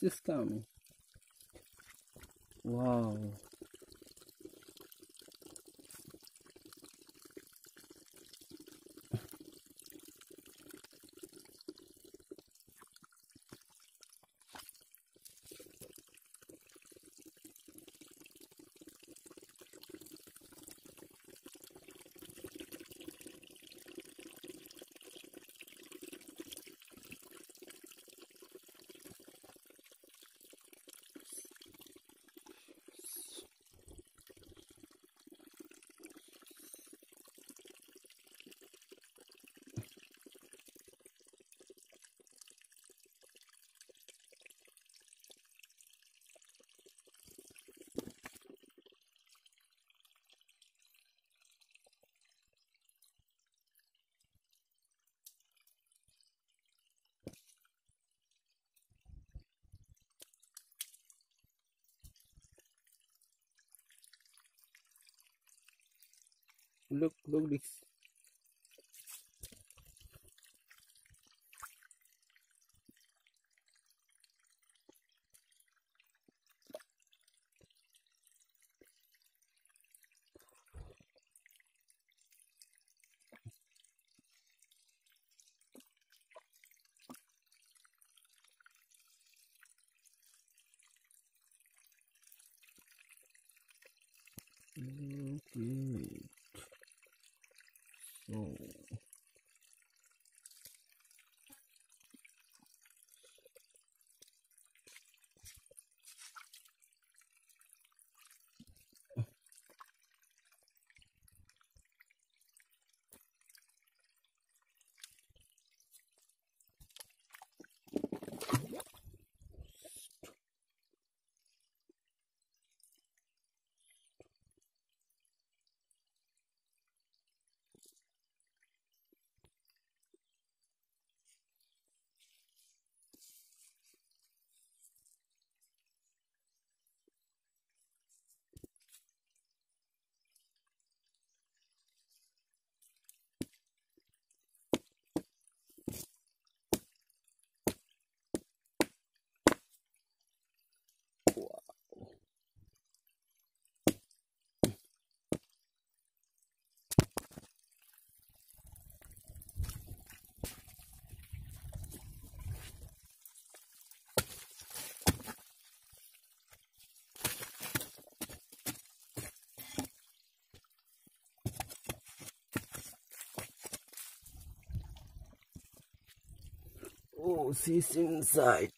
Just coming. Wow. look look this Okay. 哦。Oh, she's inside.